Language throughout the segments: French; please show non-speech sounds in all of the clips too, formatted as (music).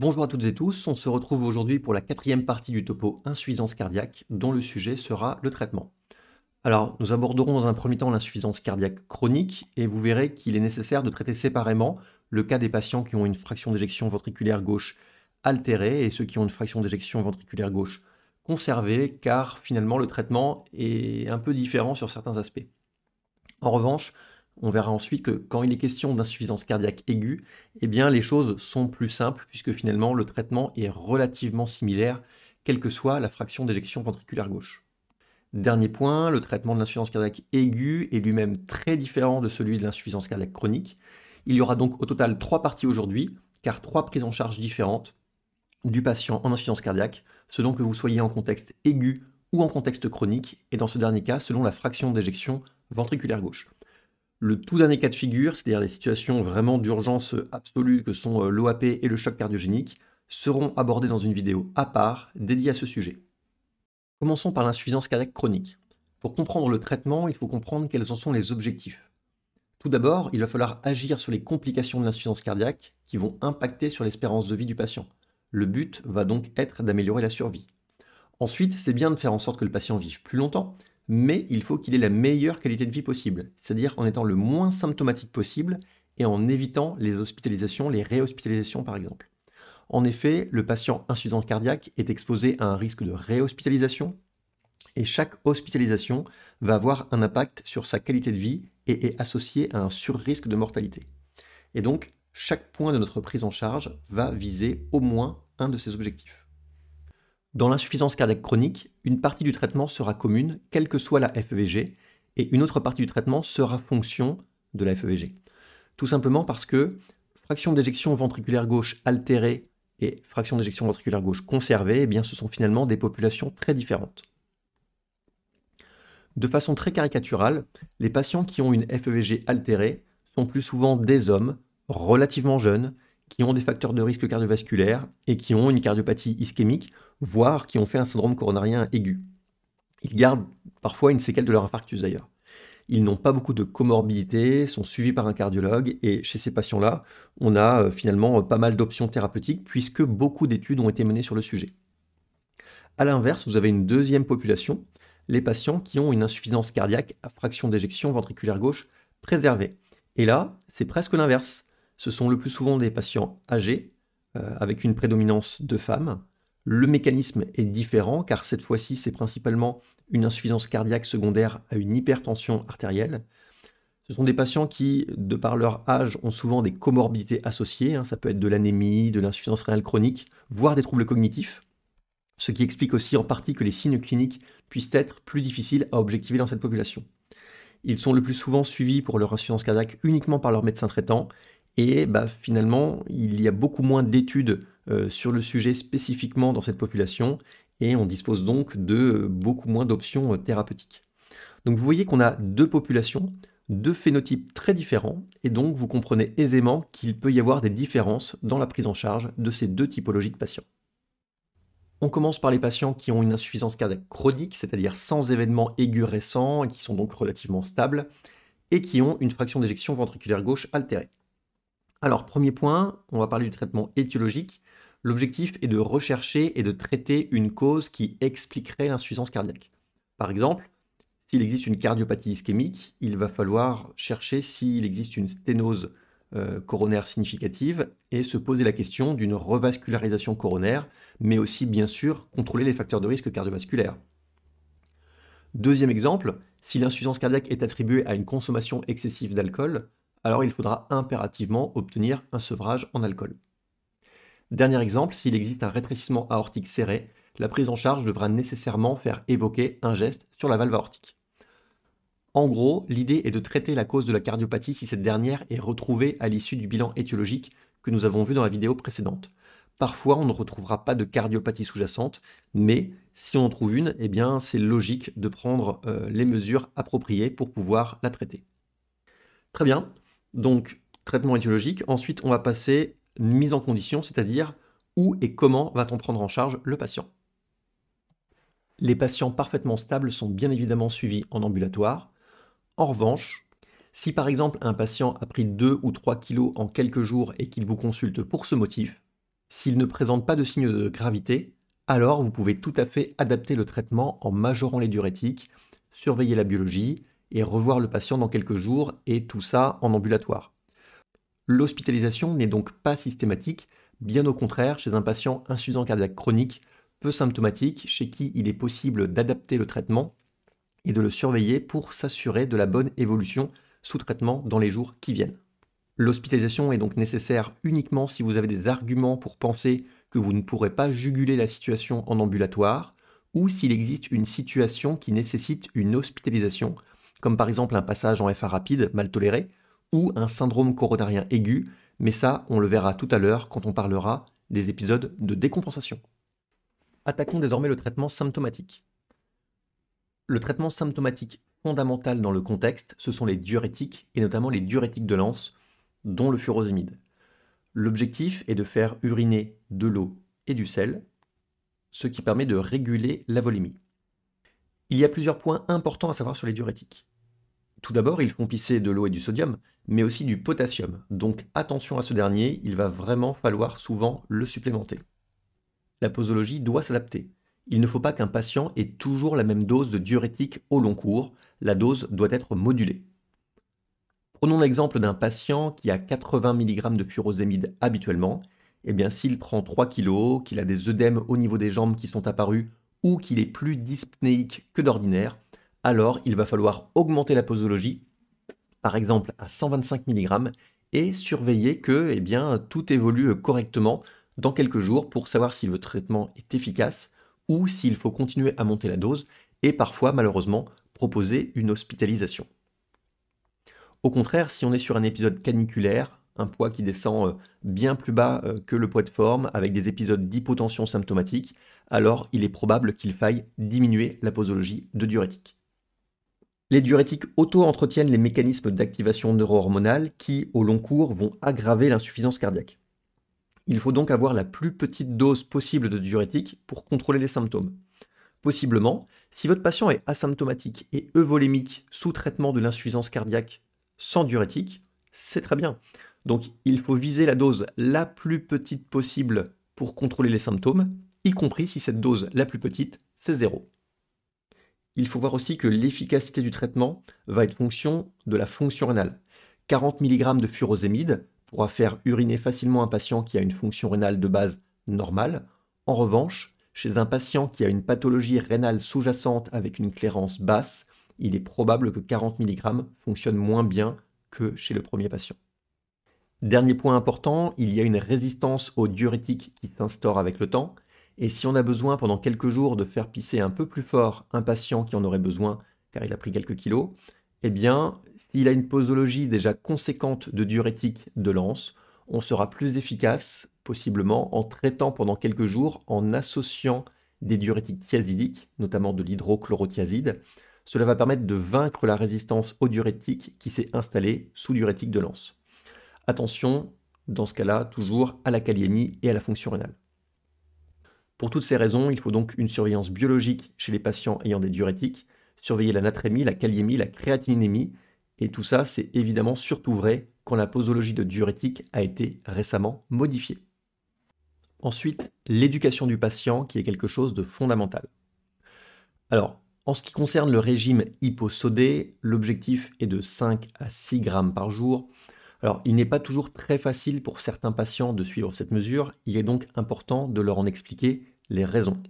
Bonjour à toutes et tous, on se retrouve aujourd'hui pour la quatrième partie du topo insuffisance cardiaque, dont le sujet sera le traitement. Alors, nous aborderons dans un premier temps l'insuffisance cardiaque chronique, et vous verrez qu'il est nécessaire de traiter séparément le cas des patients qui ont une fraction d'éjection ventriculaire gauche altérée et ceux qui ont une fraction d'éjection ventriculaire gauche conservée, car finalement le traitement est un peu différent sur certains aspects. En revanche, on verra ensuite que quand il est question d'insuffisance cardiaque aiguë, eh bien les choses sont plus simples puisque finalement le traitement est relativement similaire quelle que soit la fraction d'éjection ventriculaire gauche. Dernier point, le traitement de l'insuffisance cardiaque aiguë est lui-même très différent de celui de l'insuffisance cardiaque chronique. Il y aura donc au total trois parties aujourd'hui, car trois prises en charge différentes du patient en insuffisance cardiaque, selon que vous soyez en contexte aigu ou en contexte chronique, et dans ce dernier cas, selon la fraction d'éjection ventriculaire gauche. Le tout dernier cas de figure, c'est-à-dire les situations vraiment d'urgence absolue que sont euh, l'OAP et le choc cardiogénique, seront abordées dans une vidéo à part dédiée à ce sujet. Commençons par l'insuffisance cardiaque chronique. Pour comprendre le traitement, il faut comprendre quels en sont les objectifs. Tout d'abord, il va falloir agir sur les complications de l'insuffisance cardiaque qui vont impacter sur l'espérance de vie du patient. Le but va donc être d'améliorer la survie. Ensuite, c'est bien de faire en sorte que le patient vive plus longtemps, mais il faut qu'il ait la meilleure qualité de vie possible, c'est-à-dire en étant le moins symptomatique possible et en évitant les hospitalisations, les réhospitalisations par exemple. En effet, le patient insuffisant cardiaque est exposé à un risque de réhospitalisation et chaque hospitalisation va avoir un impact sur sa qualité de vie et est associée à un surrisque de mortalité. Et donc, chaque point de notre prise en charge va viser au moins un de ces objectifs. Dans l'insuffisance cardiaque chronique, une partie du traitement sera commune, quelle que soit la FEVG, et une autre partie du traitement sera fonction de la FEVG. Tout simplement parce que fraction d'éjection ventriculaire gauche altérée et fraction d'éjection ventriculaire gauche conservée, eh bien, ce sont finalement des populations très différentes. De façon très caricaturale, les patients qui ont une FEVG altérée sont plus souvent des hommes relativement jeunes qui ont des facteurs de risque cardiovasculaire et qui ont une cardiopathie ischémique voire qui ont fait un syndrome coronarien aigu. Ils gardent parfois une séquelle de leur infarctus d'ailleurs. Ils n'ont pas beaucoup de comorbidités, sont suivis par un cardiologue, et chez ces patients-là, on a euh, finalement euh, pas mal d'options thérapeutiques, puisque beaucoup d'études ont été menées sur le sujet. A l'inverse, vous avez une deuxième population, les patients qui ont une insuffisance cardiaque à fraction d'éjection ventriculaire gauche préservée. Et là, c'est presque l'inverse. Ce sont le plus souvent des patients âgés, euh, avec une prédominance de femmes, le mécanisme est différent car cette fois-ci c'est principalement une insuffisance cardiaque secondaire à une hypertension artérielle. Ce sont des patients qui, de par leur âge, ont souvent des comorbidités associées. Hein. Ça peut être de l'anémie, de l'insuffisance rénale chronique, voire des troubles cognitifs. Ce qui explique aussi en partie que les signes cliniques puissent être plus difficiles à objectiver dans cette population. Ils sont le plus souvent suivis pour leur insuffisance cardiaque uniquement par leur médecin traitant et bah, finalement, il y a beaucoup moins d'études euh, sur le sujet spécifiquement dans cette population, et on dispose donc de euh, beaucoup moins d'options euh, thérapeutiques. Donc vous voyez qu'on a deux populations, deux phénotypes très différents, et donc vous comprenez aisément qu'il peut y avoir des différences dans la prise en charge de ces deux typologies de patients. On commence par les patients qui ont une insuffisance cardiaque chronique, c'est-à-dire sans événements aigus récents et qui sont donc relativement stables, et qui ont une fraction d'éjection ventriculaire gauche altérée. Alors, premier point, on va parler du traitement étiologique. L'objectif est de rechercher et de traiter une cause qui expliquerait l'insuffisance cardiaque. Par exemple, s'il existe une cardiopathie ischémique, il va falloir chercher s'il existe une sténose euh, coronaire significative et se poser la question d'une revascularisation coronaire, mais aussi bien sûr contrôler les facteurs de risque cardiovasculaires. Deuxième exemple, si l'insuffisance cardiaque est attribuée à une consommation excessive d'alcool, alors il faudra impérativement obtenir un sevrage en alcool. Dernier exemple, s'il existe un rétrécissement aortique serré, la prise en charge devra nécessairement faire évoquer un geste sur la valve aortique. En gros, l'idée est de traiter la cause de la cardiopathie si cette dernière est retrouvée à l'issue du bilan étiologique que nous avons vu dans la vidéo précédente. Parfois, on ne retrouvera pas de cardiopathie sous-jacente, mais si on en trouve une, eh bien, c'est logique de prendre euh, les mesures appropriées pour pouvoir la traiter. Très bien. Donc, traitement étiologique. Ensuite, on va passer mise en condition, c'est-à-dire où et comment va-t-on prendre en charge le patient. Les patients parfaitement stables sont bien évidemment suivis en ambulatoire. En revanche, si par exemple un patient a pris 2 ou 3 kilos en quelques jours et qu'il vous consulte pour ce motif, s'il ne présente pas de signes de gravité, alors vous pouvez tout à fait adapter le traitement en majorant les diurétiques, surveiller la biologie et revoir le patient dans quelques jours, et tout ça en ambulatoire. L'hospitalisation n'est donc pas systématique, bien au contraire chez un patient insuffisant cardiaque chronique, peu symptomatique, chez qui il est possible d'adapter le traitement et de le surveiller pour s'assurer de la bonne évolution sous traitement dans les jours qui viennent. L'hospitalisation est donc nécessaire uniquement si vous avez des arguments pour penser que vous ne pourrez pas juguler la situation en ambulatoire, ou s'il existe une situation qui nécessite une hospitalisation, comme par exemple un passage en FA rapide mal toléré, ou un syndrome coronarien aigu, mais ça on le verra tout à l'heure quand on parlera des épisodes de décompensation. Attaquons désormais le traitement symptomatique. Le traitement symptomatique fondamental dans le contexte, ce sont les diurétiques, et notamment les diurétiques de lance, dont le furosémide. L'objectif est de faire uriner de l'eau et du sel, ce qui permet de réguler la volémie. Il y a plusieurs points importants à savoir sur les diurétiques. Tout d'abord, ils font pisser de l'eau et du sodium, mais aussi du potassium, donc attention à ce dernier, il va vraiment falloir souvent le supplémenter. La posologie doit s'adapter. Il ne faut pas qu'un patient ait toujours la même dose de diurétique au long cours, la dose doit être modulée. Prenons l'exemple d'un patient qui a 80 mg de furosémide habituellement, et eh bien s'il prend 3 kg, qu'il a des œdèmes au niveau des jambes qui sont apparus ou qu'il est plus dyspnéique que d'ordinaire, alors il va falloir augmenter la posologie, par exemple à 125 mg, et surveiller que eh bien, tout évolue correctement dans quelques jours pour savoir si le traitement est efficace ou s'il faut continuer à monter la dose et parfois malheureusement proposer une hospitalisation. Au contraire, si on est sur un épisode caniculaire, un poids qui descend euh, bien plus bas euh, que le poids de forme, avec des épisodes d'hypotension symptomatique, alors il est probable qu'il faille diminuer la posologie de diurétique. Les diurétiques auto-entretiennent les mécanismes d'activation neurohormonale qui, au long cours, vont aggraver l'insuffisance cardiaque. Il faut donc avoir la plus petite dose possible de diurétique pour contrôler les symptômes. Possiblement, si votre patient est asymptomatique et euvolémique sous traitement de l'insuffisance cardiaque sans diurétique, c'est très bien. Donc il faut viser la dose la plus petite possible pour contrôler les symptômes, y compris si cette dose la plus petite, c'est zéro il faut voir aussi que l'efficacité du traitement va être fonction de la fonction rénale. 40 mg de furosémide pourra faire uriner facilement un patient qui a une fonction rénale de base normale. En revanche, chez un patient qui a une pathologie rénale sous-jacente avec une clairance basse, il est probable que 40 mg fonctionne moins bien que chez le premier patient. Dernier point important, il y a une résistance aux diurétiques qui s'instaure avec le temps. Et si on a besoin pendant quelques jours de faire pisser un peu plus fort un patient qui en aurait besoin car il a pris quelques kilos, eh bien, s'il a une posologie déjà conséquente de diurétique de lance, on sera plus efficace, possiblement, en traitant pendant quelques jours, en associant des diurétiques thiazidiques, notamment de l'hydrochlorothiazide. Cela va permettre de vaincre la résistance aux diurétique qui s'est installée sous diurétique de lance. Attention, dans ce cas-là, toujours à la kaliémie et à la fonction rénale. Pour toutes ces raisons, il faut donc une surveillance biologique chez les patients ayant des diurétiques, surveiller la natrémie, la kaliémie, la créatinémie, et tout ça c'est évidemment surtout vrai quand la posologie de diurétique a été récemment modifiée. Ensuite, l'éducation du patient qui est quelque chose de fondamental. Alors, en ce qui concerne le régime hyposodé, l'objectif est de 5 à 6 grammes par jour. Alors, il n'est pas toujours très facile pour certains patients de suivre cette mesure, il est donc important de leur en expliquer les raisons.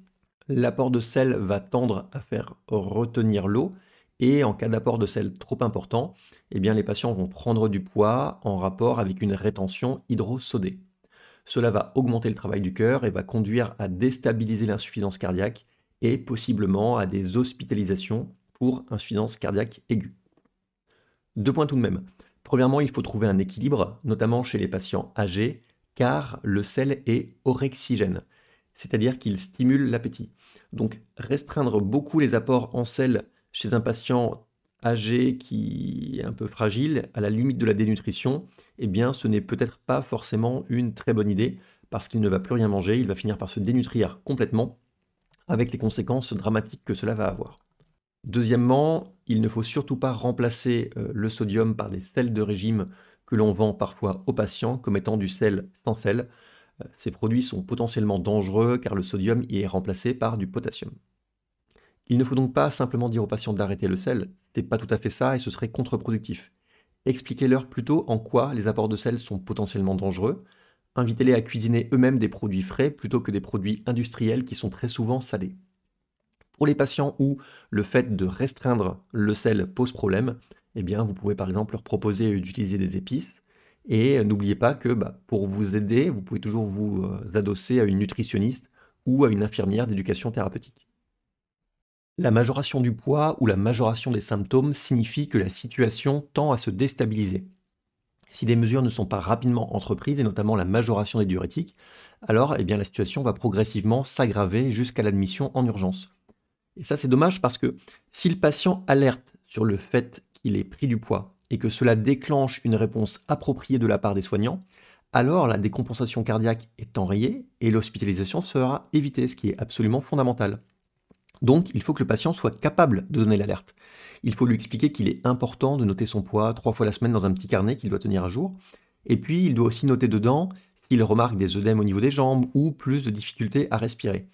L'apport de sel va tendre à faire retenir l'eau et en cas d'apport de sel trop important, eh bien les patients vont prendre du poids en rapport avec une rétention hydrosodée. Cela va augmenter le travail du cœur et va conduire à déstabiliser l'insuffisance cardiaque et possiblement à des hospitalisations pour insuffisance cardiaque aiguë. Deux points tout de même. Premièrement, il faut trouver un équilibre, notamment chez les patients âgés, car le sel est orexigène c'est-à-dire qu'il stimule l'appétit. Donc restreindre beaucoup les apports en sel chez un patient âgé qui est un peu fragile, à la limite de la dénutrition, eh bien ce n'est peut-être pas forcément une très bonne idée parce qu'il ne va plus rien manger, il va finir par se dénutrir complètement avec les conséquences dramatiques que cela va avoir. Deuxièmement, il ne faut surtout pas remplacer euh, le sodium par des sels de régime que l'on vend parfois aux patients comme étant du sel sans sel. Ces produits sont potentiellement dangereux car le sodium y est remplacé par du potassium. Il ne faut donc pas simplement dire aux patients d'arrêter le sel, c'est pas tout à fait ça et ce serait contre-productif. Expliquez-leur plutôt en quoi les apports de sel sont potentiellement dangereux, invitez-les à cuisiner eux-mêmes des produits frais plutôt que des produits industriels qui sont très souvent salés. Pour les patients où le fait de restreindre le sel pose problème, eh bien vous pouvez par exemple leur proposer d'utiliser des épices, et euh, n'oubliez pas que bah, pour vous aider, vous pouvez toujours vous euh, adosser à une nutritionniste ou à une infirmière d'éducation thérapeutique. La majoration du poids ou la majoration des symptômes signifie que la situation tend à se déstabiliser. Si des mesures ne sont pas rapidement entreprises, et notamment la majoration des diurétiques, alors eh bien, la situation va progressivement s'aggraver jusqu'à l'admission en urgence. Et ça c'est dommage parce que si le patient alerte sur le fait qu'il est pris du poids, et que cela déclenche une réponse appropriée de la part des soignants, alors la décompensation cardiaque est enrayée et l'hospitalisation sera évitée, ce qui est absolument fondamental. Donc, il faut que le patient soit capable de donner l'alerte. Il faut lui expliquer qu'il est important de noter son poids trois fois la semaine dans un petit carnet qu'il doit tenir à jour. Et puis, il doit aussi noter dedans s'il remarque des œdèmes au niveau des jambes ou plus de difficultés à respirer.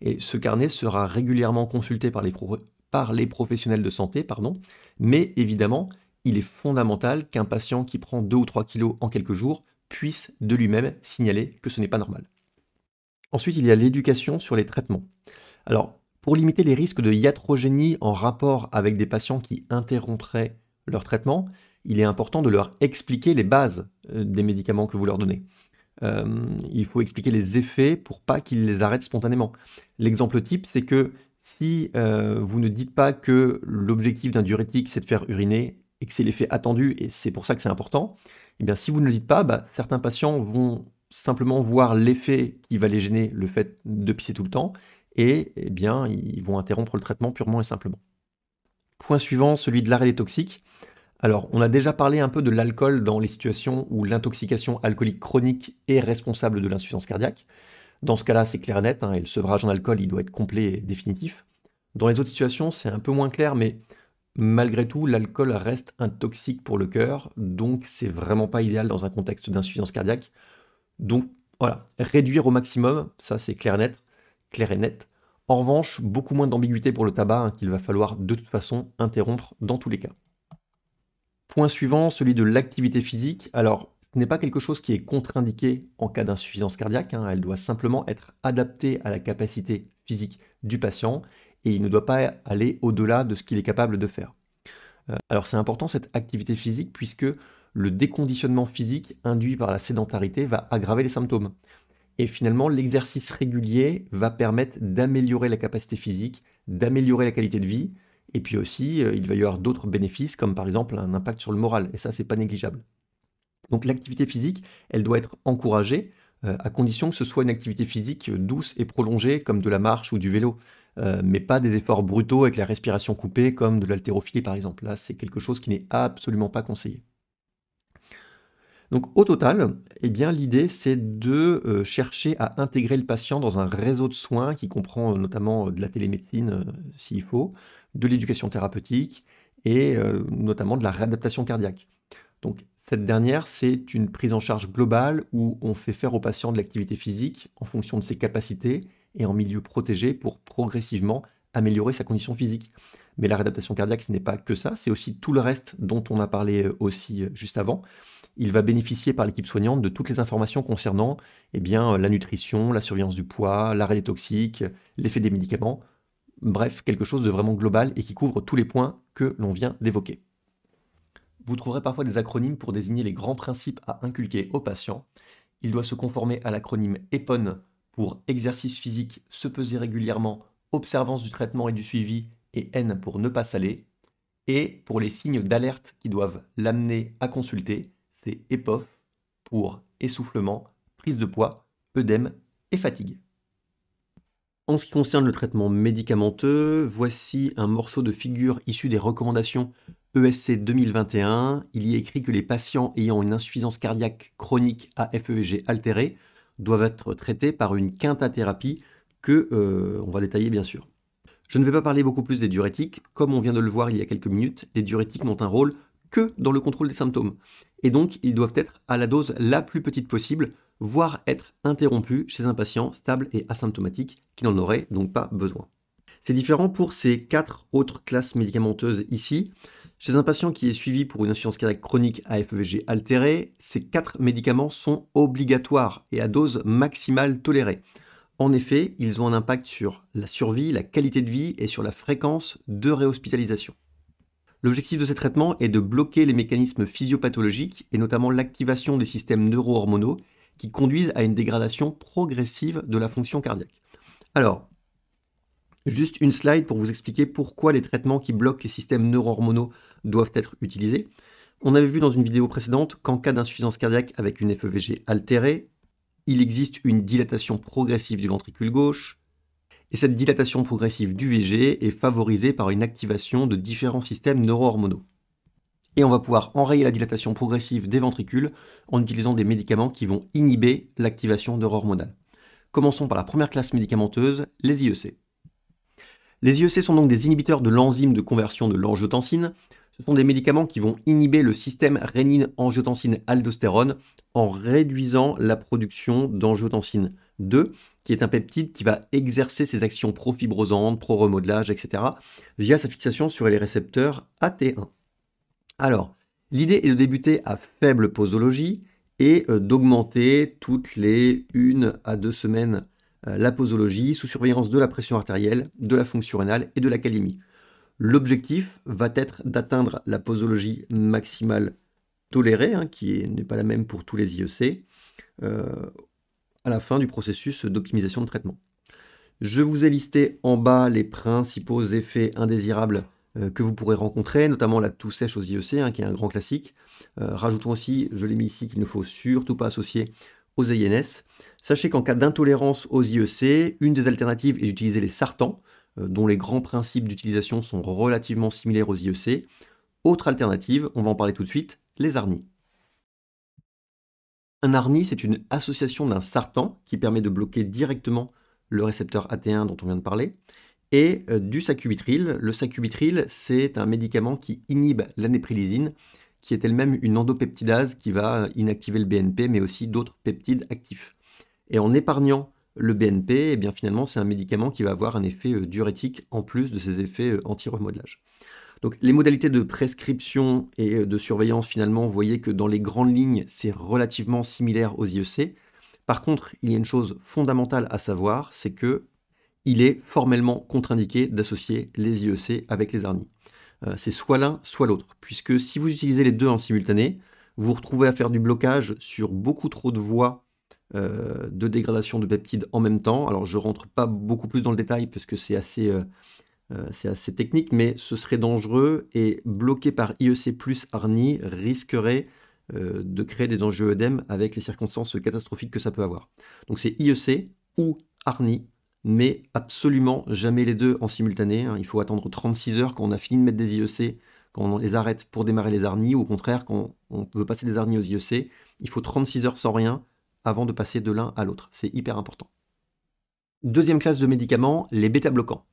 Et ce carnet sera régulièrement consulté par les, par les professionnels de santé, pardon, mais évidemment, il est fondamental qu'un patient qui prend 2 ou 3 kilos en quelques jours puisse de lui-même signaler que ce n'est pas normal. Ensuite, il y a l'éducation sur les traitements. Alors, pour limiter les risques de iatrogénie en rapport avec des patients qui interrompraient leur traitement, il est important de leur expliquer les bases euh, des médicaments que vous leur donnez. Euh, il faut expliquer les effets pour pas qu'ils les arrêtent spontanément. L'exemple type, c'est que si euh, vous ne dites pas que l'objectif d'un diurétique, c'est de faire uriner et que c'est l'effet attendu, et c'est pour ça que c'est important, eh bien, si vous ne le dites pas, bah, certains patients vont simplement voir l'effet qui va les gêner, le fait de pisser tout le temps, et eh bien, ils vont interrompre le traitement purement et simplement. Point suivant, celui de l'arrêt des toxiques. Alors, on a déjà parlé un peu de l'alcool dans les situations où l'intoxication alcoolique chronique est responsable de l'insuffisance cardiaque. Dans ce cas-là, c'est clair et net, hein, et le sevrage en alcool, il doit être complet et définitif. Dans les autres situations, c'est un peu moins clair, mais Malgré tout, l'alcool reste un toxique pour le cœur, donc c'est vraiment pas idéal dans un contexte d'insuffisance cardiaque. Donc voilà, réduire au maximum, ça c'est clair, net, clair et net. En revanche, beaucoup moins d'ambiguïté pour le tabac hein, qu'il va falloir de toute façon interrompre dans tous les cas. Point suivant, celui de l'activité physique. Alors, ce n'est pas quelque chose qui est contre-indiqué en cas d'insuffisance cardiaque, hein. elle doit simplement être adaptée à la capacité physique du patient et il ne doit pas aller au-delà de ce qu'il est capable de faire. Euh, alors c'est important cette activité physique puisque le déconditionnement physique induit par la sédentarité va aggraver les symptômes. Et finalement, l'exercice régulier va permettre d'améliorer la capacité physique, d'améliorer la qualité de vie, et puis aussi, euh, il va y avoir d'autres bénéfices, comme par exemple un impact sur le moral, et ça, c'est pas négligeable. Donc l'activité physique, elle doit être encouragée, euh, à condition que ce soit une activité physique douce et prolongée, comme de la marche ou du vélo. Euh, mais pas des efforts brutaux avec la respiration coupée comme de l'haltérophilie par exemple. Là, c'est quelque chose qui n'est absolument pas conseillé. Donc au total, eh l'idée c'est de euh, chercher à intégrer le patient dans un réseau de soins qui comprend euh, notamment de la télémédecine s'il faut, de l'éducation thérapeutique et notamment de la réadaptation cardiaque. Donc cette dernière, c'est une prise en charge globale où on fait faire au patient de l'activité physique en fonction de ses capacités et en milieu protégé pour progressivement améliorer sa condition physique. Mais la réadaptation cardiaque, ce n'est pas que ça, c'est aussi tout le reste dont on a parlé euh, aussi euh, juste avant. Il va bénéficier par l'équipe soignante de toutes les informations concernant eh bien, euh, la nutrition, la surveillance du poids, l'arrêt des toxiques, l'effet des médicaments, bref, quelque chose de vraiment global et qui couvre tous les points que l'on vient d'évoquer. Vous trouverez parfois des acronymes pour désigner les grands principes à inculquer aux patients. Il doit se conformer à l'acronyme EPON pour exercice physique, se peser régulièrement, observance du traitement et du suivi, et N pour ne pas saler. Et pour les signes d'alerte qui doivent l'amener à consulter, c'est EPOF pour essoufflement, prise de poids, œdème et fatigue. En ce qui concerne le traitement médicamenteux, voici un morceau de figure issu des recommandations ESC 2021. Il y est écrit que les patients ayant une insuffisance cardiaque chronique à FEVG altérée doivent être traités par une quintathérapie que euh, on va détailler bien sûr. Je ne vais pas parler beaucoup plus des diurétiques. Comme on vient de le voir il y a quelques minutes, les diurétiques n'ont un rôle que dans le contrôle des symptômes. Et donc, ils doivent être à la dose la plus petite possible, voire être interrompus chez un patient stable et asymptomatique qui n'en aurait donc pas besoin. C'est différent pour ces quatre autres classes médicamenteuses ici. Chez un patient qui est suivi pour une insuffisance cardiaque chronique à FEVG altérée, ces quatre médicaments sont obligatoires et à dose maximale tolérée. En effet, ils ont un impact sur la survie, la qualité de vie et sur la fréquence de réhospitalisation. L'objectif de ces traitements est de bloquer les mécanismes physiopathologiques et notamment l'activation des systèmes neurohormonaux qui conduisent à une dégradation progressive de la fonction cardiaque. Alors, Juste une slide pour vous expliquer pourquoi les traitements qui bloquent les systèmes neurohormonaux doivent être utilisés. On avait vu dans une vidéo précédente qu'en cas d'insuffisance cardiaque avec une FEVG altérée, il existe une dilatation progressive du ventricule gauche, et cette dilatation progressive du VG est favorisée par une activation de différents systèmes neurohormonaux. Et on va pouvoir enrayer la dilatation progressive des ventricules en utilisant des médicaments qui vont inhiber l'activation neurohormonale. Commençons par la première classe médicamenteuse, les IEC. Les IEC sont donc des inhibiteurs de l'enzyme de conversion de l'angiotensine. Ce sont des médicaments qui vont inhiber le système rénine-angiotensine-aldostérone en réduisant la production d'angiotensine 2, qui est un peptide qui va exercer ses actions profibrosantes, pro-remodelage, etc., via sa fixation sur les récepteurs AT1. Alors, l'idée est de débuter à faible posologie et euh, d'augmenter toutes les 1 à 2 semaines euh, la posologie sous surveillance de la pression artérielle, de la fonction rénale et de la calémie. L'objectif va être d'atteindre la posologie maximale tolérée, hein, qui n'est pas la même pour tous les IEC, euh, à la fin du processus d'optimisation de traitement. Je vous ai listé en bas les principaux effets indésirables euh, que vous pourrez rencontrer, notamment la toux sèche aux IEC, hein, qui est un grand classique. rajoutons aussi, je l'ai mis ici, qu'il ne faut surtout pas associer aux INS. Sachez qu'en cas d'intolérance aux IEC, une des alternatives est d'utiliser les sartans, euh, dont les grands principes d'utilisation sont relativement similaires aux IEC. Autre alternative, on va en parler tout de suite, les arnis. Un ARNI, c'est une association d'un sartan qui permet de bloquer directement le récepteur AT1 dont on vient de parler, et euh, du sacubitril. Le sacubitril, c'est un médicament qui inhibe l'anéprilisine, qui est elle-même une endopeptidase qui va inactiver le BNP, mais aussi d'autres peptides actifs. Et en épargnant le BNP, eh bien finalement, c'est un médicament qui va avoir un effet euh, diurétique en plus de ses effets euh, anti-remodelage. Donc les modalités de prescription et euh, de surveillance, finalement, vous voyez que dans les grandes lignes, c'est relativement similaire aux IEC. Par contre, il y a une chose fondamentale à savoir, c'est que il est formellement contre-indiqué d'associer les IEC avec les ARNI. c'est soit l'un, soit l'autre, puisque si vous utilisez les deux en simultané, vous vous retrouvez à faire du blocage sur beaucoup trop de voies euh, de dégradation de peptides en même temps. Alors je rentre pas beaucoup plus dans le détail parce que c'est assez, euh, euh, assez technique, mais ce serait dangereux et bloqué par IEC plus ARNI risquerait de créer des enjeux EDEM avec les circonstances catastrophiques que ça peut avoir. Donc c'est IEC ou ARNI, mais absolument jamais les deux en simultané. Hein. Il faut attendre 36 heures quand on a fini de mettre des IEC quand on les arrête pour démarrer les ARNI, ou au contraire, quand on, veut passer des ARNI aux IEC, il faut 36 heures sans rien avant de passer de l'un à l'autre. C'est hyper important. Deuxième classe de médicaments, les bêta-bloquants.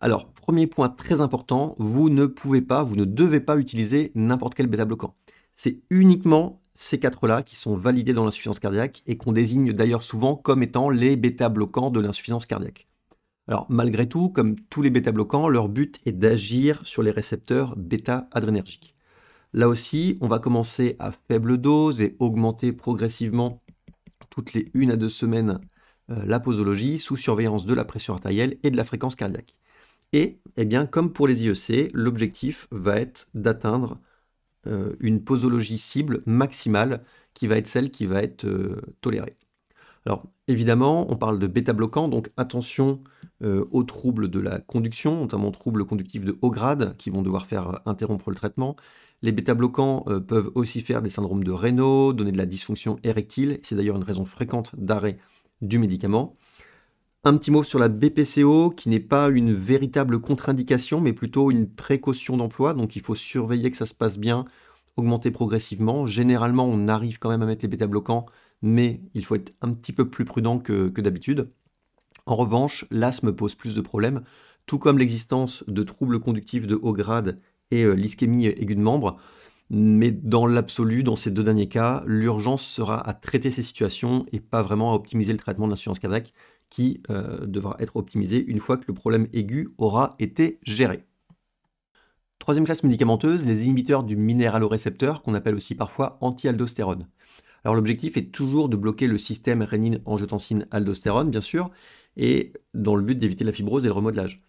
Alors, premier point très important, vous ne pouvez pas, vous ne devez pas utiliser n'importe quel bêta-bloquant. C'est uniquement ces quatre-là qui sont validés dans l'insuffisance cardiaque et qu'on désigne d'ailleurs souvent comme étant les bêta-bloquants de l'insuffisance cardiaque. Alors, malgré tout, comme tous les bêta-bloquants, leur but est d'agir sur les récepteurs bêta-adrénergiques. Là aussi, on va commencer à faible dose et augmenter progressivement toutes les une à deux semaines euh, la posologie sous surveillance de la pression artérielle et de la fréquence cardiaque. Et, eh bien, comme pour les IEC, l'objectif va être d'atteindre euh, une posologie cible maximale qui va être celle qui va être euh, tolérée. Alors, évidemment, on parle de bêta-bloquant, donc attention aux troubles de la conduction, notamment troubles conductifs de haut grade qui vont devoir faire interrompre le traitement, les bêta-bloquants euh, peuvent aussi faire des syndromes de rénaux, donner de la dysfonction érectile, c'est d'ailleurs une raison fréquente d'arrêt du médicament. Un petit mot sur la BPCO, qui n'est pas une véritable contre-indication, mais plutôt une précaution d'emploi, donc il faut surveiller que ça se passe bien, augmenter progressivement. Généralement, on arrive quand même à mettre les bêta-bloquants, mais il faut être un petit peu plus prudent que, que d'habitude. En revanche, l'asthme pose plus de problèmes, tout comme l'existence de troubles conductifs de haut grade et euh, l'ischémie euh, aiguë de membre. Mais dans l'absolu, dans ces deux derniers cas, l'urgence sera à traiter ces situations et pas vraiment à optimiser le traitement de l'insuffisance cardiaque qui euh, devra être optimisé une fois que le problème aigu aura été géré. Troisième classe médicamenteuse, les inhibiteurs du minéralo-récepteur qu'on appelle aussi parfois anti-aldostérone. Alors l'objectif est toujours de bloquer le système rénine-angiotensine-aldostérone bien sûr et dans le but d'éviter la fibrose et le remodelage.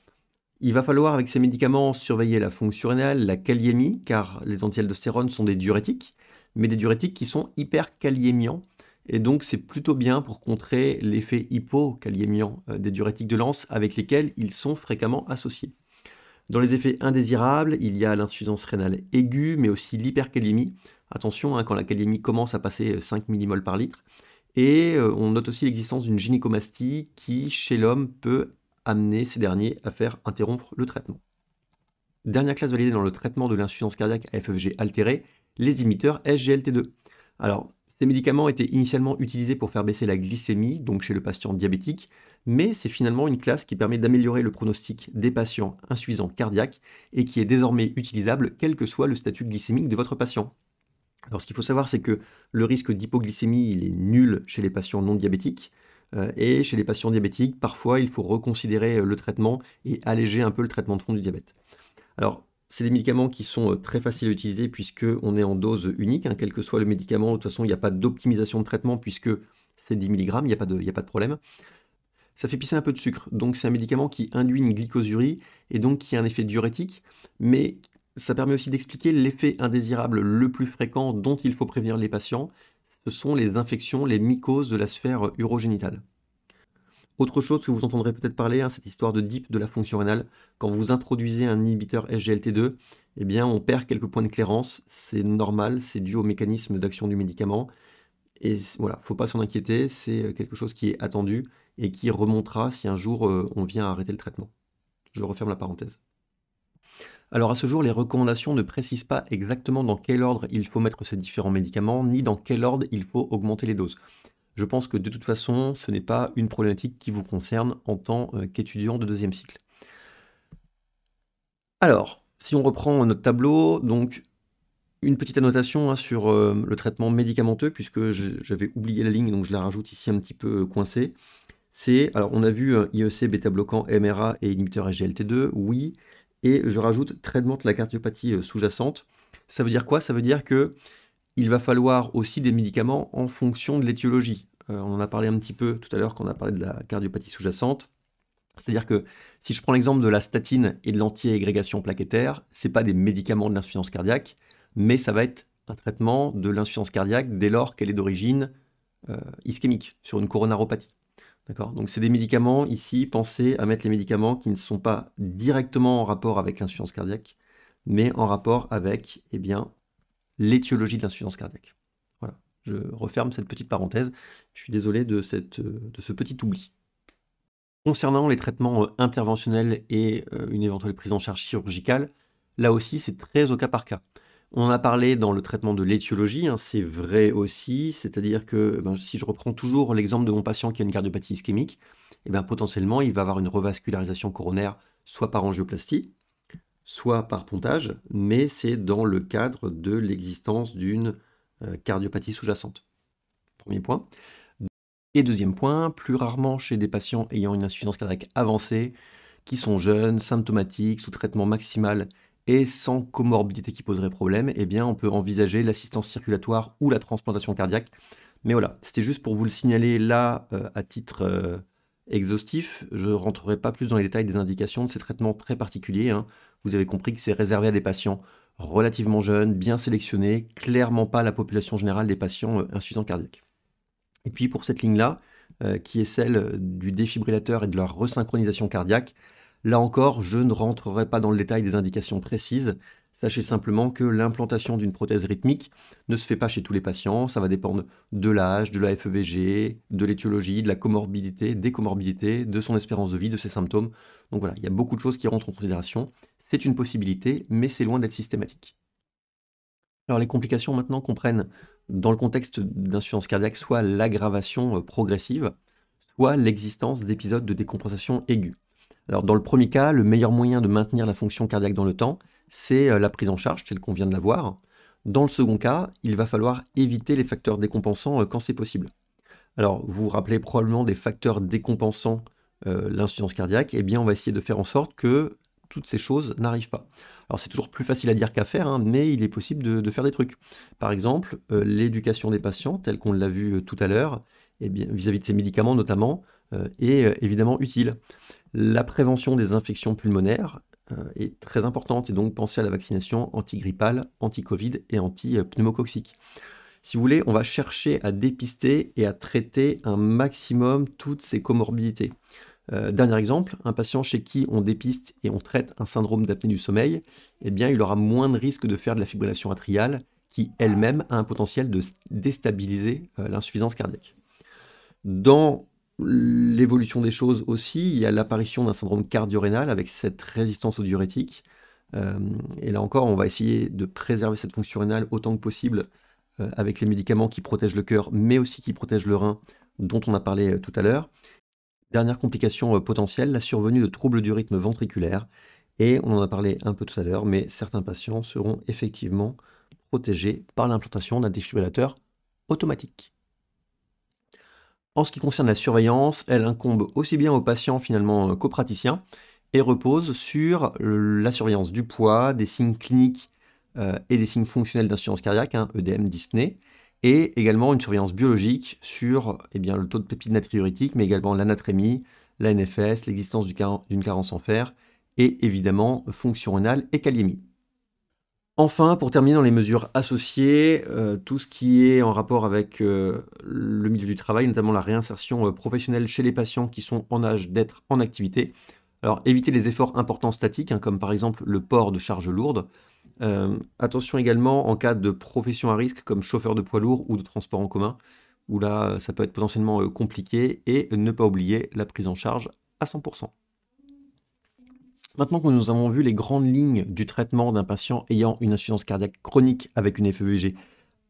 Il va falloir avec ces médicaments surveiller la fonction rénale, la kaliémie, car les antialdostérones sont des diurétiques, mais des diurétiques qui sont hyperkaliémiants, et donc c'est plutôt bien pour contrer l'effet hypokaliémiant euh, des diurétiques de lance avec lesquels ils sont fréquemment associés. Dans les effets indésirables, il y a l'insuffisance rénale aiguë, mais aussi l'hyperkaliémie. Attention, hein, quand la kaliémie commence à passer 5 euh, millimoles par litre. Et euh, on note aussi l'existence d'une gynécomastie qui, chez l'homme, peut amener ces derniers à faire interrompre le traitement. Dernière classe validée dans le traitement de l'insuffisance cardiaque à FFG altérée, les imiteurs SGLT2. Alors, ces médicaments étaient initialement utilisés pour faire baisser la glycémie, donc chez le patient diabétique, mais c'est finalement une classe qui permet d'améliorer le pronostic des patients insuffisants cardiaques et qui est désormais utilisable quel que soit le statut glycémique de votre patient. Alors ce qu'il faut savoir, c'est que le risque d'hypoglycémie, il est nul chez les patients non diabétiques, euh, et chez les patients diabétiques, parfois, il faut reconsidérer euh, le traitement et alléger un peu le traitement de fond du diabète. Alors, c'est des médicaments qui sont euh, très faciles à utiliser puisqu'on est en dose unique, hein, quel que soit le médicament. De toute façon, il n'y a pas d'optimisation de traitement puisque c'est 10 mg, il n'y a, pas de, a pas de problème. Ça fait pisser un peu de sucre, donc c'est un médicament qui induit une glycosurie et donc qui a un effet diurétique, mais ça permet aussi d'expliquer l'effet indésirable le plus fréquent dont il faut prévenir les patients, ce sont les infections, les mycoses de la sphère euh, urogénitale. Autre chose que vous entendrez peut-être parler, hein, cette histoire de dip de la fonction rénale, quand vous introduisez un inhibiteur SGLT2, eh bien on perd quelques points de clairance, c'est normal, c'est dû au mécanisme d'action du médicament, et voilà, faut pas s'en inquiéter, c'est euh, quelque chose qui est attendu et qui remontera si un jour euh, on vient arrêter le traitement. Je referme la parenthèse. Alors à ce jour, les recommandations ne précisent pas exactement dans quel ordre il faut mettre ces différents médicaments, ni dans quel ordre il faut augmenter les doses. Je pense que de toute façon, ce n'est pas une problématique qui vous concerne en tant euh, qu'étudiant de deuxième cycle. Alors, si on reprend notre tableau, donc une petite annotation hein, sur euh, le traitement médicamenteux, puisque j'avais oublié la ligne, donc je la rajoute ici un petit peu euh, coincée. C'est, alors on a vu IEC, bêta-bloquant, MRA et inhibiteur SGLT2, e oui, et je rajoute traitement de la cardiopathie euh, sous-jacente. Ça veut dire quoi Ça veut dire que il va falloir aussi des médicaments en fonction de l'étiologie. Euh, on en a parlé un petit peu tout à l'heure quand on a parlé de la cardiopathie sous-jacente. C'est-à-dire que si je prends l'exemple de la statine et de l'anti-agrégation plaquettaire, c'est pas des médicaments de l'insuffisance cardiaque, mais ça va être un traitement de l'insuffisance cardiaque dès lors qu'elle est d'origine euh, ischémique sur une coronaropathie. D'accord Donc c'est des médicaments, ici, pensez à mettre les médicaments qui ne sont pas directement en rapport avec l'insuffisance cardiaque, mais en rapport avec eh bien, l'étiologie de l'insuffisance cardiaque. Voilà, je referme cette petite parenthèse. Je suis désolé de, de ce petit oubli. Concernant les traitements euh, interventionnels et euh, une éventuelle prise en charge chirurgicale, là aussi c'est très au cas par cas. On a parlé dans le traitement de l'étiologie, hein, c'est vrai aussi, c'est-à-dire que ben, si je reprends toujours l'exemple de mon patient qui a une cardiopathie ischémique, et eh ben, potentiellement il va avoir une revascularisation coronaire soit par angioplastie, soit par pontage, mais c'est dans le cadre de l'existence d'une euh, cardiopathie sous-jacente. Premier point. Et deuxième point, plus rarement chez des patients ayant une insuffisance cardiaque avancée, qui sont jeunes, symptomatiques, sous traitement maximal et sans comorbidité qui poserait problème, eh bien on peut envisager l'assistance circulatoire ou la transplantation cardiaque. Mais voilà, c'était juste pour vous le signaler là euh, à titre euh, exhaustif. Je ne rentrerai pas plus dans les détails des indications de ces traitements très particuliers. Hein. Vous avez compris que c'est réservé à des patients relativement jeunes, bien sélectionnés, clairement pas la population générale des patients euh, insuffisants cardiaques. Et puis pour cette ligne-là, qui est celle du défibrillateur et de leur resynchronisation cardiaque, Là encore, je ne rentrerai pas dans le détail des indications précises. Sachez simplement que l'implantation d'une prothèse rythmique ne se fait pas chez tous les patients. Ça va dépendre de l'âge, de la FEVG, de l'étiologie, de la comorbidité, des comorbidités, de son espérance de vie, de ses symptômes. Donc voilà, il y a beaucoup de choses qui rentrent en considération. C'est une possibilité, mais c'est loin d'être systématique. Alors les complications maintenant comprennent, dans le contexte d'insuffisance cardiaque, soit l'aggravation euh, progressive, soit l'existence d'épisodes de décompensation aiguë. Alors dans le premier cas, le meilleur moyen de maintenir la fonction cardiaque dans le temps, c'est euh, la prise en charge telle qu'on vient de la voir. Dans le second cas, il va falloir éviter les facteurs décompensants euh, quand c'est possible. Alors vous vous rappelez probablement des facteurs décompensants euh, l'insuffisance cardiaque, et eh bien on va essayer de faire en sorte que toutes ces choses n'arrivent pas. Alors c'est toujours plus facile à dire qu'à faire, hein, mais il est possible de, faire des trucs. Par exemple, euh, l'éducation des patients, telle qu'on l'a vu tout à l'heure, eh bien vis à -vis de ces médicaments notamment, euh, est euh, évidemment utile. La prévention des infections pulmonaires euh, est très importante et donc pensez à la vaccination antigrippale, anti-Covid et anti-pneumococcique. Si vous voulez, on va chercher à dépister et à traiter un maximum toutes ces comorbidités. dernier exemple, un patient chez qui on dépiste et on traite un syndrome d'apnée du sommeil, eh bien, il aura moins de risque de faire de la fibrillation atriale, qui elle-même a un potentiel de déstabiliser l'insuffisance cardiaque. Dans l'évolution des choses aussi, il y a l'apparition d'un syndrome cardiorénal avec cette résistance au diurétique. Euh, et là encore, on va essayer de préserver cette fonction rénale autant que possible euh, avec les médicaments qui protègent le cœur, mais aussi qui protègent le rein, dont on a parlé euh, tout à l'heure. Dernière complication potentielle, la survenue de troubles du rythme ventriculaire. Et on en a parlé un peu tout à l'heure, mais certains patients seront effectivement protégés par l'implantation d'un défibrillateur automatique. En ce qui concerne la surveillance, elle incombe aussi bien aux patients finalement euh, qu'aux praticiens et repose sur la surveillance du poids, des signes cliniques euh, et des signes fonctionnels d'insuffisance cardiaque, EDM, hein, e dyspnée, et également une surveillance biologique sur eh bien, le taux de pépite natriurétique, mais également l'anatrémie, la NFS, l'existence d'une carence en fer, et évidemment fonction rénale et kaliémie. Enfin, pour terminer dans les mesures associées, euh, tout ce qui est en rapport avec euh, le milieu du travail, notamment la réinsertion euh, professionnelle chez les patients qui sont en âge d'être en activité. Alors éviter les efforts importants statiques, hein, comme par exemple le port de charges lourdes. attention également en cas de profession à risque comme chauffeur de poids lourd ou de transport en commun, où là ça peut être potentiellement compliqué, et ne pas oublier la prise en charge à 100%. Maintenant que nous avons vu les grandes lignes du traitement d'un patient ayant une insuffisance cardiaque chronique avec une FEVG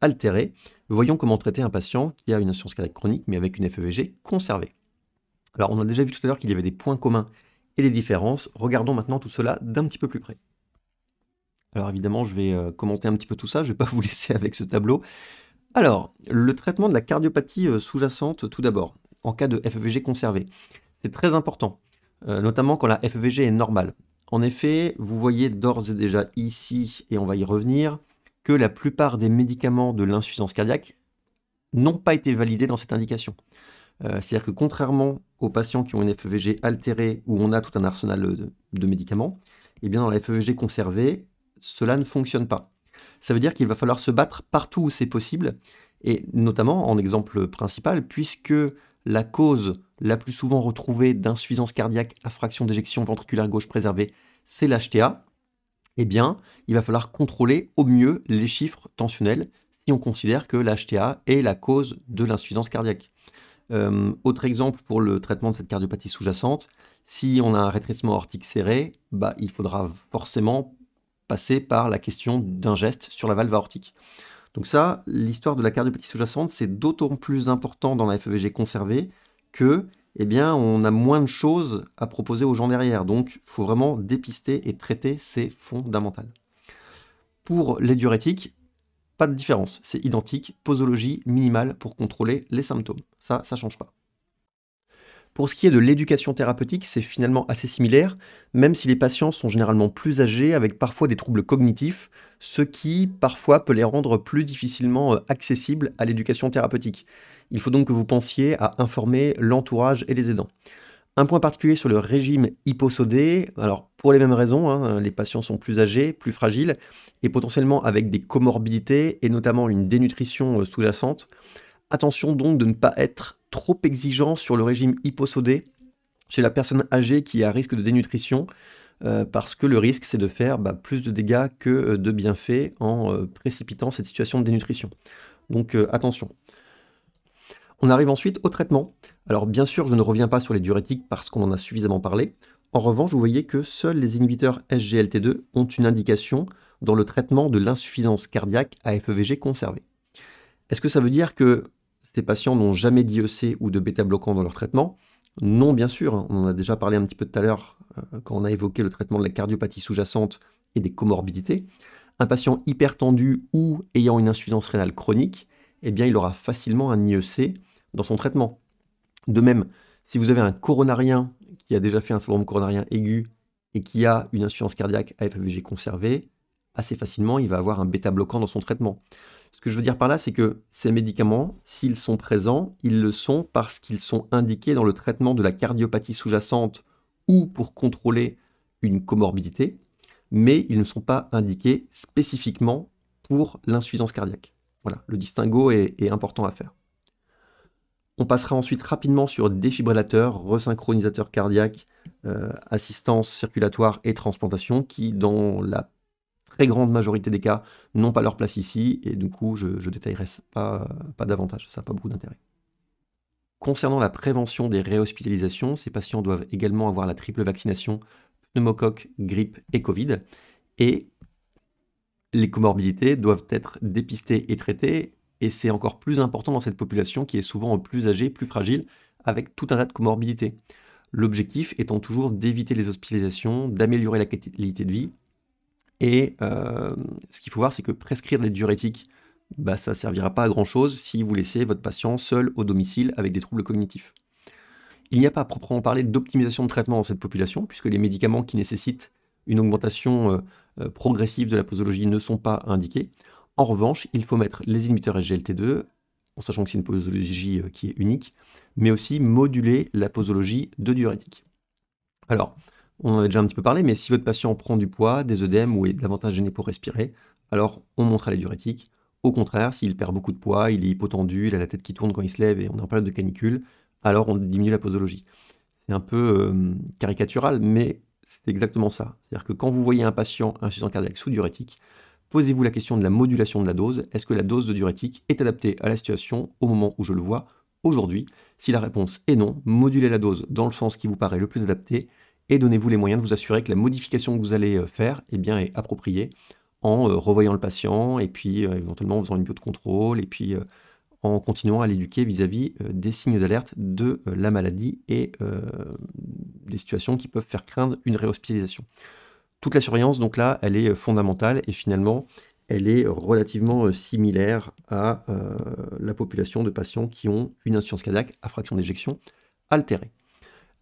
altérée, voyons comment traiter un patient qui a une insuffisance cardiaque chronique mais avec une FEVG conservée. Alors on a déjà vu tout à l'heure qu'il y avait des points communs et des différences. Regardons maintenant tout cela d'un petit peu plus près. Alors évidemment, je vais euh, commenter un petit peu tout ça, je ne vais pas (laughs) vous laisser avec ce tableau. Alors, le traitement de la cardiopathie euh, sous-jacente tout d'abord, en cas de FEVG conservée, C'est très important. Euh, notamment quand la FEVG est normale. En effet, vous voyez d'ores et déjà ici, et on va y revenir, que la plupart des médicaments de l'insuffisance cardiaque n'ont pas été validés dans cette indication. Euh, c'est-à-dire que contrairement aux patients qui ont une FEVG altérée, où on a tout un arsenal de, médicaments, et eh bien dans la FEVG conservée, cela ne fonctionne pas. Ça veut dire qu'il va falloir se battre partout où c'est possible, et notamment en exemple principal, puisque la cause la plus souvent retrouvée d'insuffisance cardiaque à fraction d'éjection ventriculaire gauche préservée, c'est l'HTA, eh bien, il va falloir contrôler au mieux les chiffres tensionnels si on considère que l'HTA est la cause de l'insuffisance cardiaque. Euh, autre exemple pour le traitement de cette cardiopathie sous-jacente, si on a un rétrécissement aortique serré, bah, il faudra forcément passer par la question d'un geste sur la valve aortique. Donc ça, l'histoire de la cardiopathie sous-jacente, c'est d'autant plus important dans la FEVG conservée que, eh bien, on a moins de choses à proposer aux gens derrière. Donc, il faut vraiment dépister et traiter, c'est fondamental. Pour les diurétiques, pas de différence, c'est identique, posologie minimale pour contrôler les symptômes. Ça, ça change pas. Pour ce qui est de l'éducation thérapeutique, c'est finalement assez similaire, même si les patients sont généralement plus âgés avec parfois des troubles cognitifs, ce qui parfois peut les rendre plus difficilement euh, accessibles à l'éducation thérapeutique. Il faut donc que vous pensiez à informer l'entourage et les aidants. Un point particulier sur le régime hyposodé, alors pour les mêmes raisons, hein, les patients sont plus âgés, plus fragiles, et potentiellement avec des comorbidités, et notamment une dénutrition euh, sous-jacente. Attention donc de ne pas être trop exigeant sur le régime hyposodé chez la personne âgée qui est à risque de dénutrition, euh, parce que le risque c'est de faire bah, plus de dégâts que euh, de bienfaits en euh, précipitant cette situation de dénutrition. Donc attention. On arrive ensuite au traitement. Alors bien sûr, je ne reviens pas sur les diurétiques parce qu'on en a suffisamment parlé. En revanche, vous voyez que seuls les inhibiteurs SGLT2 ont une indication dans le traitement de l'insuffisance cardiaque à FEVG conservée. Est-ce que ça veut dire que ces patients n'ont jamais d'IEC ou de bêta bloquant dans leur traitement. Non, bien sûr, hein. on en a déjà parlé un petit peu tout à l'heure euh, quand on a évoqué le traitement de la cardiopathie sous-jacente et des comorbidités. Un patient hypertendu ou ayant une insuffisance rénale chronique, eh bien, il aura facilement un IEC dans son traitement. De même, si vous avez un coronarien qui a déjà fait un syndrome coronarien aigu et qui a une insuffisance cardiaque à conservée, assez facilement, il va avoir un bêta-bloquant dans son traitement. Ce que je veux dire par là, c'est que ces médicaments, s'ils sont présents, ils le sont parce qu'ils sont indiqués dans le traitement de la cardiopathie sous-jacente ou pour contrôler une comorbidité, mais ils ne sont pas indiqués spécifiquement pour l'insuffisance cardiaque. Voilà, le distinguo est, important à faire. On passera ensuite rapidement sur défibrillateur, resynchronisateur cardiaque, euh, assistance circulatoire et transplantation, qui dans la très grande majorité des cas, n'ont pas leur place ici, et du coup, je, je détaillerai pas, pas davantage, ça n'a pas beaucoup d'intérêt. Concernant la prévention des réhospitalisations, ces patients doivent également avoir la triple vaccination pneumocoque, grippe et Covid, et les comorbidités doivent être dépistées et traitées, et c'est encore plus important dans cette population qui est souvent plus âgée, plus fragile, avec tout un tas de comorbidités. L'objectif étant toujours d'éviter les hospitalisations, d'améliorer la qualité de vie et euh, ce qu'il faut voir, c'est que prescrire des diurétiques, bah, ça ne servira pas à grand-chose si vous laissez votre patient seul au domicile avec des troubles cognitifs. Il n'y a pas à proprement parler d'optimisation de traitement dans cette population, puisque les médicaments qui nécessitent une augmentation euh, euh, progressive de la posologie ne sont pas indiqués. En revanche, il faut mettre les inhibiteurs SGLT2, en sachant que c'est une posologie qui est unique, mais aussi moduler la posologie de diurétique. Alors, on en a déjà un petit peu parlé, mais si votre patient prend du poids, des œdèmes e ou est davantage gêné pour respirer, alors on à la diurétique. Au contraire, s'il perd beaucoup de poids, il est hypotendu, il a la tête qui tourne quand il se lève et on est en période de canicule, alors on diminue la posologie. C'est un peu euh, caricatural, mais c'est exactement ça. C'est-à-dire que quand vous voyez un patient insuffisant cardiaque sous diurétique, posez-vous la question de la modulation de la dose. Est-ce que la dose de diurétique est adaptée à la situation au moment où je le vois aujourd'hui Si la réponse est non, modulez la dose dans le sens qui vous paraît le plus adapté et donnez-vous les moyens de vous assurer que la modification que vous allez euh, faire eh bien, est appropriée en euh, revoyant le patient et puis euh, éventuellement en faisant une bio de contrôle et puis en continuant à l'éduquer vis-à-vis des signes d'alerte de la maladie et des situations qui peuvent faire craindre une réhospitalisation. Toute la surveillance, donc là, elle est fondamentale et finalement, elle est relativement similaire à la population de patients qui ont une insuffisance cardiaque à fraction d'éjection altérée.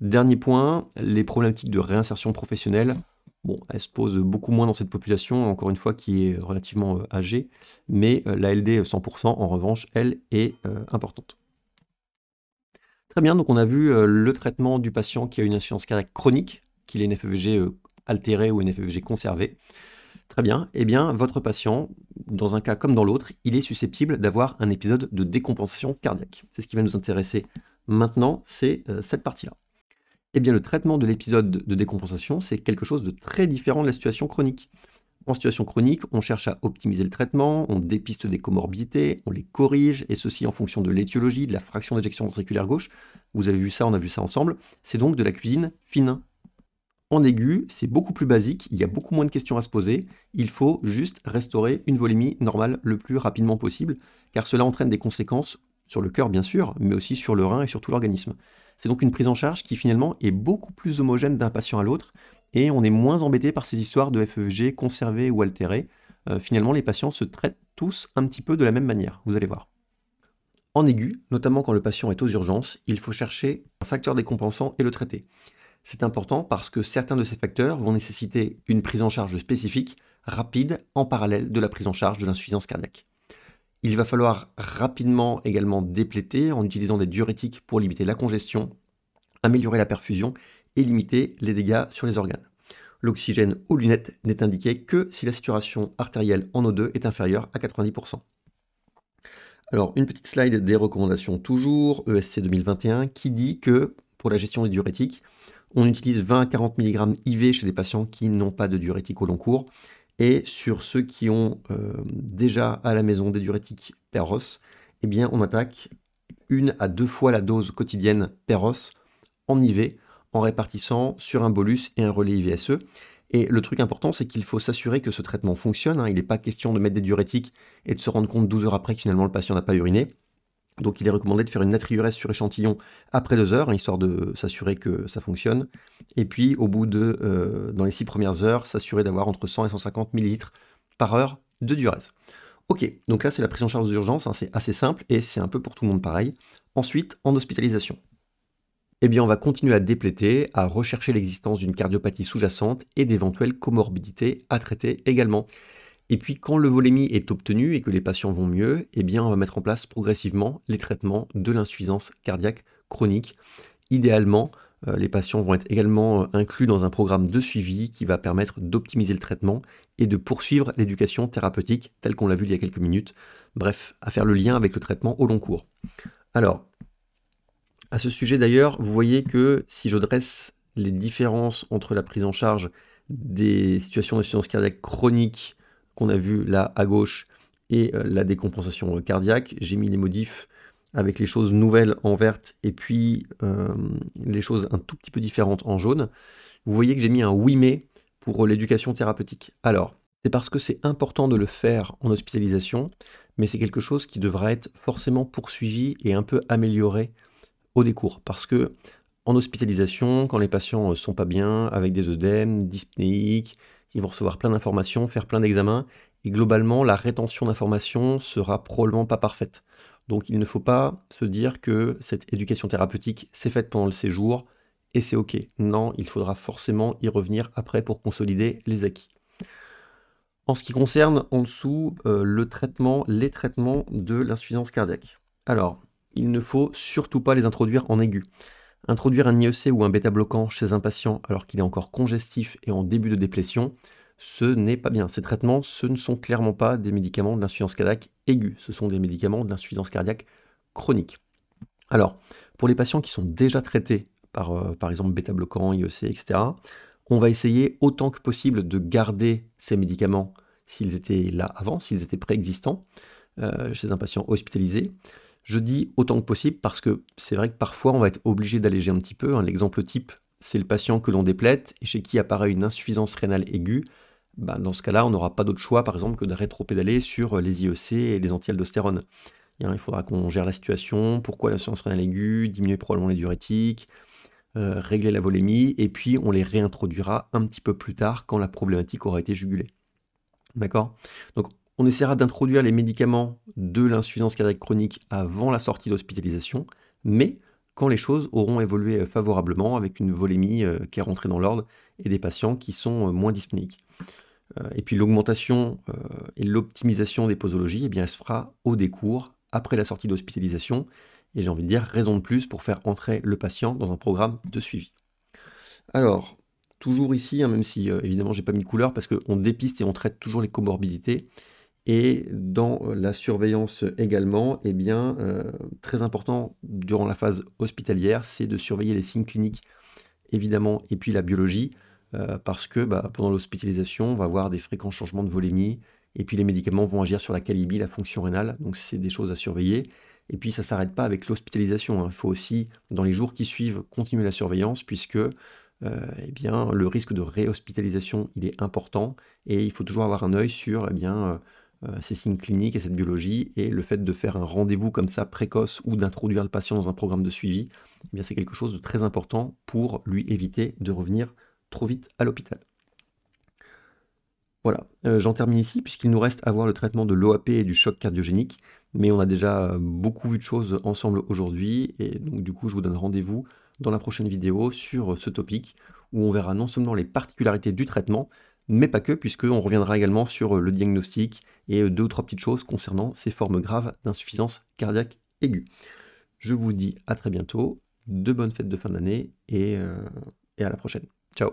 Dernier point, les problématiques de réinsertion professionnelle. Bon, elle se pose beaucoup moins dans cette population, encore une fois, qui est relativement euh, âgée, mais euh, la LD 100%, euh, en revanche, elle est importante. Très bien, donc on a vu le traitement du patient qui a une insuffisance cardiaque chronique, qu'il ait une FEVG altérée ou une FEVG conservée. Très bien, et eh bien, votre patient, dans un cas comme dans l'autre, il est susceptible d'avoir un épisode de décompensation cardiaque. C'est ce qui va nous intéresser maintenant, c'est cette partie-là eh bien le traitement de l'épisode de décompensation, c'est quelque chose de très différent de la situation chronique. En situation chronique, on cherche à optimiser le traitement, on dépiste des comorbidités, on les corrige, et ceci en fonction de l'étiologie, de la fraction d'éjection ventriculaire gauche. Vous avez vu ça, on a vu ça ensemble. C'est donc de la cuisine fine. En aigu, c'est beaucoup plus basique, il y a beaucoup moins de questions à se poser. Il faut juste restaurer une volémie normale le plus rapidement possible, car cela entraîne des conséquences sur le cœur, bien sûr, mais aussi sur le rein et sur tout l'organisme. C'est donc une prise en charge qui finalement est beaucoup plus homogène d'un patient à l'autre et on est moins embêté par ces histoires de FEVG conservées ou altérées. Euh, finalement, les patients se traitent tous un petit peu de la même manière, vous allez voir. En aigu, notamment quand le patient est aux urgences, il faut chercher un facteur décompensant et le traiter. C'est important parce que certains de ces facteurs vont nécessiter une prise en charge spécifique, rapide, en parallèle de la prise en charge de l'insuffisance cardiaque. Il va falloir rapidement également dépléter en utilisant des diurétiques pour limiter la congestion, améliorer la perfusion et limiter les dégâts sur les organes. L'oxygène aux lunettes n'est indiqué que si la saturation artérielle en O2 est inférieure à 90%. Alors, une petite slide des recommandations toujours, ESC 2021, qui dit que pour la gestion des diurétiques, on utilise 20 à 40 mg IV chez des patients qui n'ont pas de diurétique au long cours et sur ceux qui ont euh, déjà à la maison des diurétiques Perros, eh bien on attaque une à deux fois la dose quotidienne Perros en IV en répartissant sur un bolus et un relais IVSE. Et le truc important, c'est qu'il faut s'assurer que ce traitement fonctionne. Hein. Il n'est pas question de mettre des diurétiques et de se rendre compte 12 heures après que finalement le patient n'a pas uriné. Donc il est recommandé de faire une natriurèse sur échantillon après deux heures, hein, histoire de s'assurer que ça fonctionne. Et puis au bout de, euh, dans les six premières heures, s'assurer d'avoir entre 100 et 150 millilitres par heure de diurèse. Ok, donc là c'est la prise en charge d'urgence, hein, c'est assez simple et c'est un peu pour tout le monde pareil. Ensuite, en hospitalisation. Eh bien on va continuer à dépléter, à rechercher l'existence d'une cardiopathie sous-jacente et d'éventuelles comorbidités à traiter également. Et puis quand le volémie est obtenu et que les patients vont mieux, eh bien on va mettre en place progressivement les traitements de l'insuffisance cardiaque chronique. Idéalement, euh, les patients vont être également euh, inclus dans un programme de suivi qui va permettre d'optimiser le traitement et de poursuivre l'éducation thérapeutique telle qu'on l'a vu il y a quelques minutes. Bref, à faire le lien avec le traitement au long cours. Alors, à ce sujet d'ailleurs, vous voyez que si je dresse les différences entre la prise en charge des situations d'insuffisance cardiaque chronique qu'on a vu là à gauche et euh, la décompensation euh, cardiaque. J'ai mis les modifs avec les choses nouvelles en verte et puis euh, les choses un tout petit peu différentes en jaune. Vous voyez que j'ai mis un oui mais pour l'éducation thérapeutique. Alors, c'est parce que c'est important de le faire en hospitalisation, mais c'est quelque chose qui devra être forcément poursuivi et un peu amélioré au décours. Parce que en hospitalisation, quand les patients sont pas bien, avec des œdèmes, dyspnéiques, ils vont recevoir plein d'informations, faire plein d'examens, et globalement, la rétention d'informations sera probablement pas parfaite. Donc il ne faut pas se dire que cette éducation thérapeutique s'est faite pendant le séjour et c'est OK. Non, il faudra forcément y revenir après pour consolider les acquis. En ce qui concerne en dessous euh, le traitement, les traitements de l'insuffisance cardiaque. Alors, il ne faut surtout pas les introduire en aigu. Introduire un IEC ou un bêta-bloquant chez un patient alors qu'il est encore congestif et en début de déplétion, ce n'est pas bien. Ces traitements, ce ne sont clairement pas des médicaments de l'insuffisance cardiaque aiguë, ce sont des médicaments de l'insuffisance cardiaque chronique. Alors, pour les patients qui sont déjà traités par, euh, par exemple, bêta-bloquant, IEC, etc., on va essayer autant que possible de garder ces médicaments s'ils étaient là avant, s'ils étaient préexistants euh, chez un patient hospitalisé, je dis autant que possible parce que c'est vrai que parfois on va être obligé d'alléger un petit peu. Hein. L'exemple type, c'est le patient que l'on déplète et chez qui apparaît une insuffisance rénale aiguë. Bah, dans ce cas-là, on n'aura pas d'autre choix, par exemple, que de rétropédaler sur les IEC et les anti hein, Il faudra qu'on gère la situation, pourquoi l'insuffisance rénale aiguë, diminuer probablement les diurétiques, euh, régler la volémie, et puis on les réintroduira un petit peu plus tard quand la problématique aura été jugulée. D'accord Donc on essaiera d'introduire les médicaments de l'insuffisance cardiaque chronique avant la sortie d'hospitalisation, mais quand les choses auront évolué favorablement avec une volémie euh, qui est rentrée dans l'ordre et des patients qui sont euh, moins dyspniques. Euh, et puis l'augmentation et l'optimisation des posologies, eh bien, elle se fera au décours, après la sortie d'hospitalisation, et j'ai envie de dire raison de plus pour faire entrer le patient dans un programme de suivi. Alors, toujours ici, hein, même si évidemment j'ai pas mis de couleur, parce qu'on dépiste et on traite toujours les comorbidités. Et dans la surveillance également, eh bien, euh, très important durant la phase hospitalière, c'est de surveiller les signes cliniques, évidemment, et puis la biologie, euh, parce que bah, pendant l'hospitalisation, on va avoir des fréquents changements de volémie, et puis les médicaments vont agir sur la calibie, la fonction rénale, donc c'est des choses à surveiller. Et puis ça ne s'arrête pas avec l'hospitalisation, hein. il faut aussi, dans les jours qui suivent, continuer la surveillance, puisque euh, eh bien, le risque de réhospitalisation, il est important, et il faut toujours avoir un œil sur eh bien, euh, ces signes cliniques et cette biologie, et le fait de faire un rendez-vous comme ça précoce ou d'introduire le patient dans un programme de suivi, eh bien c'est quelque chose de très important pour lui éviter de revenir trop vite à l'hôpital. Voilà, euh, j'en termine ici puisqu'il nous reste à voir le traitement de l'OAP et du choc cardiogénique, mais on a déjà beaucoup vu de choses ensemble aujourd'hui, et donc du coup je vous donne rendez-vous dans la prochaine vidéo sur ce topic, où on verra non seulement les particularités du traitement, mais pas que, puisqu'on reviendra également sur euh, le diagnostic et euh, deux ou trois petites choses concernant ces formes graves d'insuffisance cardiaque aiguë. Je vous dis à très bientôt, de bonnes fêtes de fin d'année et, euh, et à la prochaine. Ciao